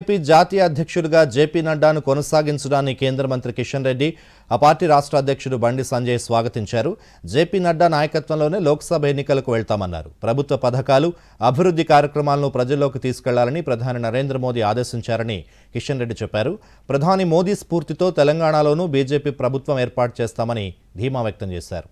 BJP జాతీయ అధ్యక్షుడిగా JP నడ్డాను కొనసాగించడాన్ని కేంద్ర మంత్రి కిషన్ రెడ్డి ఆ పార్టీ రాష్ట్ర అధ్యక్షుడు బండి సంజయ్ స్వాగతించారు జేపీ నడ్డా నాయకత్వంలోనే లోక్సభ ఎన్నికలకు వెళ్తామన్నారు ప్రభుత్వ పథకాలు అభివృద్ధి కార్యక్రమాలను ప్రజల్లోకి తీసుకెళ్లాలని ప్రధాని నరేంద్ర మోదీ ఆదేశించారని కిషన్ రెడ్డి చెప్పారు ప్రధాని మోదీ స్ఫూర్తితో తెలంగాణలోనూ బీజేపీ ప్రభుత్వం ఏర్పాటు చేస్తామని ధీమా వ్యక్తం చేశారు